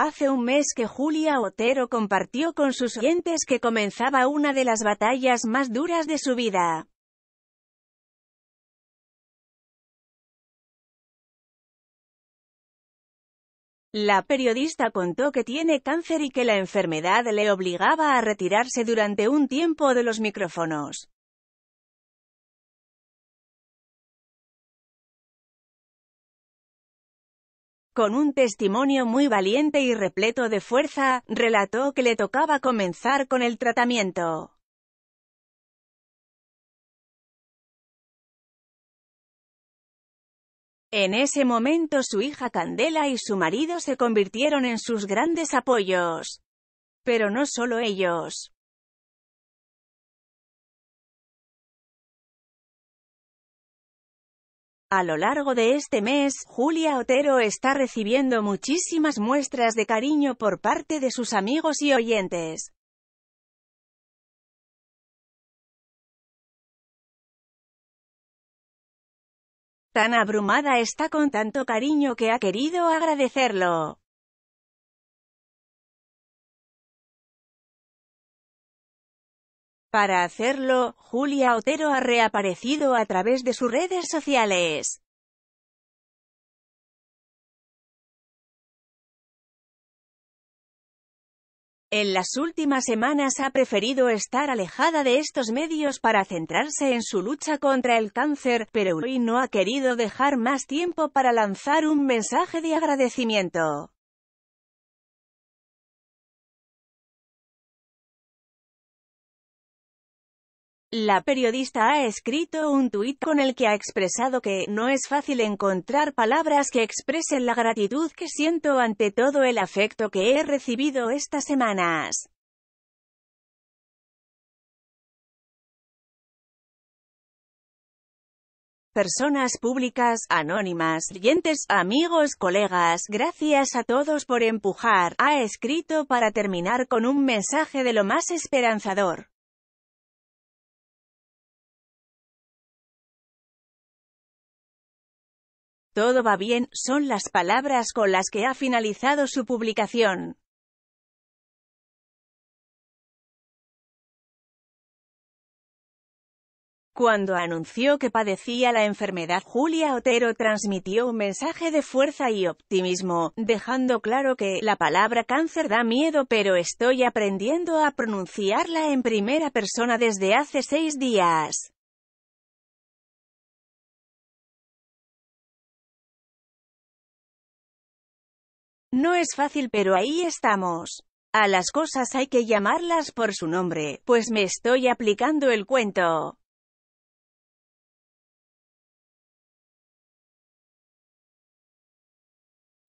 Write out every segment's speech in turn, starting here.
Hace un mes que Julia Otero compartió con sus oyentes que comenzaba una de las batallas más duras de su vida. La periodista contó que tiene cáncer y que la enfermedad le obligaba a retirarse durante un tiempo de los micrófonos. con un testimonio muy valiente y repleto de fuerza, relató que le tocaba comenzar con el tratamiento. En ese momento su hija Candela y su marido se convirtieron en sus grandes apoyos. Pero no solo ellos. A lo largo de este mes, Julia Otero está recibiendo muchísimas muestras de cariño por parte de sus amigos y oyentes. Tan abrumada está con tanto cariño que ha querido agradecerlo. Para hacerlo, Julia Otero ha reaparecido a través de sus redes sociales. En las últimas semanas ha preferido estar alejada de estos medios para centrarse en su lucha contra el cáncer, pero hoy no ha querido dejar más tiempo para lanzar un mensaje de agradecimiento. La periodista ha escrito un tuit con el que ha expresado que no es fácil encontrar palabras que expresen la gratitud que siento ante todo el afecto que he recibido estas semanas. personas públicas, anónimas, clientes, amigos, colegas, gracias a todos por empujar, ha escrito para terminar con un mensaje de lo más esperanzador. Todo va bien, son las palabras con las que ha finalizado su publicación. Cuando anunció que padecía la enfermedad, Julia Otero transmitió un mensaje de fuerza y optimismo, dejando claro que la palabra cáncer da miedo pero estoy aprendiendo a pronunciarla en primera persona desde hace seis días. No es fácil pero ahí estamos. A las cosas hay que llamarlas por su nombre, pues me estoy aplicando el cuento.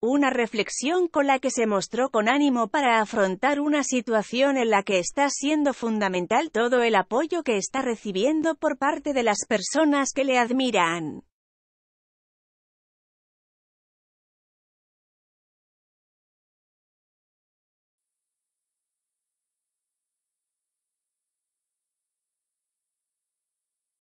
Una reflexión con la que se mostró con ánimo para afrontar una situación en la que está siendo fundamental todo el apoyo que está recibiendo por parte de las personas que le admiran.